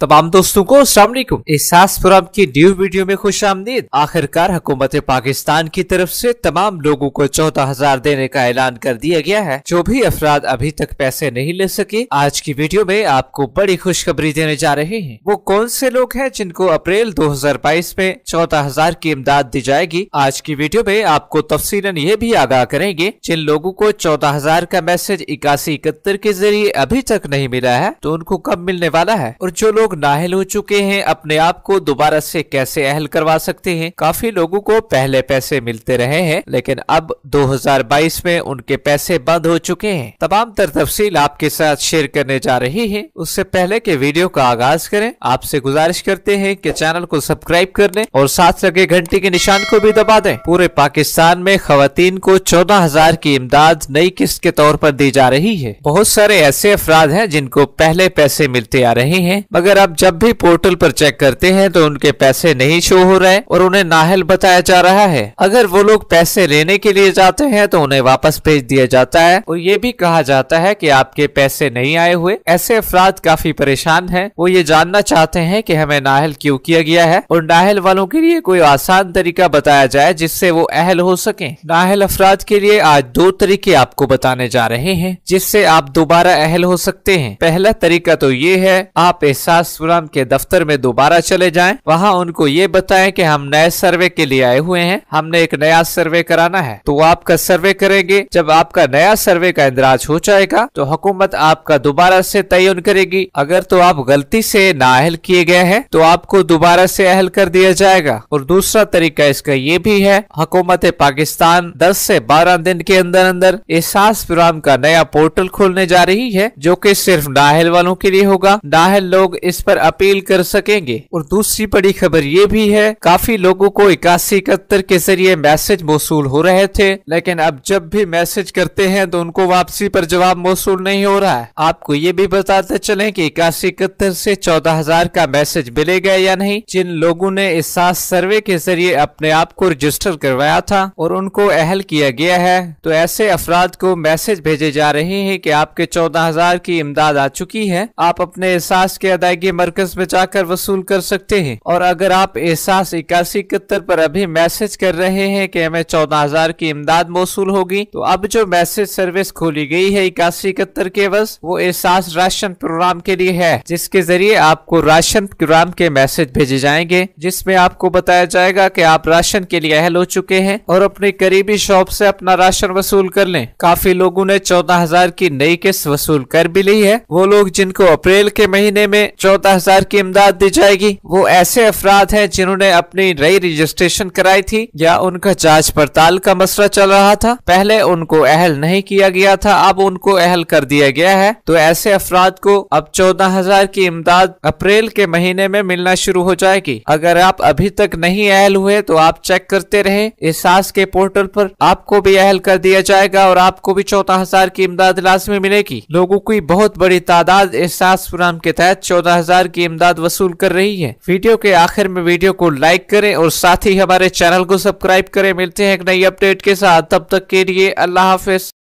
तमाम दोस्तों को असलाम एहसास फुराम की न्यू वीडियो में खुश आमदीद आखिरकार हुकूमत पाकिस्तान की तरफ से तमाम लोगों को चौदह हजार देने का ऐलान कर दिया गया है जो भी अफराद अभी तक पैसे नहीं ले सके आज की वीडियो में आपको बड़ी खुशखबरी देने जा रहे हैं वो कौन से लोग हैं जिनको अप्रैल दो हजार बाईस में चौदह हजार की इमदाद दी जाएगी आज की वीडियो में आपको तफसीला ये भी आगाह करेंगे जिन लोगों को चौदह हजार का मैसेज इक्यासी इकहत्तर के जरिए अभी तक नहीं मिला है तो उनको कब मिलने वाला है और जो लोग लोग नाहल हो चुके हैं अपने आप को दोबारा से कैसे अहल करवा सकते हैं काफी लोगों को पहले पैसे मिलते रहे हैं लेकिन अब 2022 में उनके पैसे बंद हो चुके हैं तमाम तर तफसील आपके साथ शेयर करने जा रही है उससे पहले के वीडियो का आगाज करें आपसे गुजारिश करते हैं कि चैनल को सब्सक्राइब कर लें और साथ लगे घंटे के निशान को भी दबा दें पूरे पाकिस्तान में खातन को चौदह हजार की इमदाद नई किस्त के तौर पर दी जा रही है बहुत सारे ऐसे अफराद हैं जिनको पहले पैसे मिलते आ रहे हैं मगर आप जब भी पोर्टल पर चेक करते हैं तो उनके पैसे नहीं शो हो रहे और उन्हें नाहल बताया जा रहा है अगर वो लोग पैसे लेने के लिए जाते हैं तो उन्हें वापस भेज दिया जाता है और ये भी कहा जाता है की आपके पैसे नहीं आए हुए ऐसे अफराद काफी परेशान है वो ये जानना चाहते है की हमें नाहल क्यूँ किया गया है और नाहल वालों के लिए कोई आसान तरीका बताया जाए जिससे वो अहल हो सके नाहल अफराद के लिए आज दो तरीके आपको बताने जा रहे हैं जिससे आप दोबारा अहल हो सकते हैं पहला तरीका तो ये है आप एहसास सुरान के दफ्तर में दोबारा चले जाएं वहां उनको ये बताएं कि हम नए सर्वे के लिए आए हुए हैं हमने एक नया सर्वे कराना है तो आपका सर्वे करेंगे जब आपका नया सर्वे का इंदराज हो जाएगा तो हुकूमत आपका दोबारा से तयन करेगी अगर तो आप गलती से नाअहल किए गए हैं तो आपको दोबारा से अहल कर दिया जाएगा और दूसरा तरीका इसका ये भी है हुकूमत पाकिस्तान दस से बारह दिन के अंदर अंदर एहसास प्रोग्राम का नया पोर्टल खोलने जा रही है जो की सिर्फ नाहल वालों के लिए होगा नाहल लोग इस पर अपील कर सकेंगे और दूसरी बड़ी खबर ये भी है काफी लोगों को इक्यासी इकहत्तर के जरिए मैसेज मौसू हो रहे थे लेकिन अब जब भी मैसेज करते हैं तो उनको वापसी पर जवाब मौसू नहीं हो रहा है आपको ये भी बताते चले की इक्यासी इकहत्तर से चौदह हजार का मैसेज मिलेगा या नहीं जिन लोगों ने इस सास सर्वे के जरिए अपने आप को रजिस्टर करवाया था और उनको अहल किया गया है तो ऐसे अफराद को मैसेज भेजे जा रहे हैं कि आपके चौदह हजार की इमदाद आ चुकी है आप अपने एहसास की अदायगी के मरकज में जाकर वसूल कर सकते हैं और अगर आप एहसास इक्यासी इकहत्तर पर अभी मैसेज कर रहे हैं कि हमें चौदह हजार की इमदाद मौसू होगी तो अब जो मैसेज सर्विस खोली गई है इक्यासी इकहत्तर के बस वो एहसास राशन प्रोग्राम के लिए है जिसके जरिए आपको राशन प्रोग्राम के मैसेज भेजे जाएंगे जिसमें आपको बताया जाएगा कि आप राशन के लिए अहल हो चुके हैं और अपने करीबी शॉप से अपना राशन वसूल कर लें काफी लोगों ने चौदह हजार की नई किस्त वसूल कर भी ली है वो लोग जिनको अप्रैल के महीने में चौदह हजार की इमदाद दी जाएगी वो ऐसे अफराद हैं जिन्होंने अपनी नई रजिस्ट्रेशन कराई थी या उनका जांच पड़ताल का मसला चल रहा था पहले उनको अहल नहीं किया गया था अब उनको अहल कर दिया गया है तो ऐसे अफराद को अब चौदह हजार की इमदाद अप्रैल के महीने में मिलना शुरू हो जाएगी अगर आप अभी तक नहीं अहल हुए तो आप चेक करते रहे एहसास के पोर्टल पर आपको भी अहल कर दिया जाएगा और आपको भी चौदह हजार की इमदाद लाजमी मिलेगी लोगों की बहुत बड़ी तादाद एहसास प्रोग्राम के तहत चौदह हजार की इमदाद वसूल कर रही है वीडियो के आखिर में वीडियो को लाइक करें और साथ ही हमारे चैनल को सब्सक्राइब करें मिलते हैं एक नई अपडेट के साथ तब तक के लिए अल्लाह हाफिज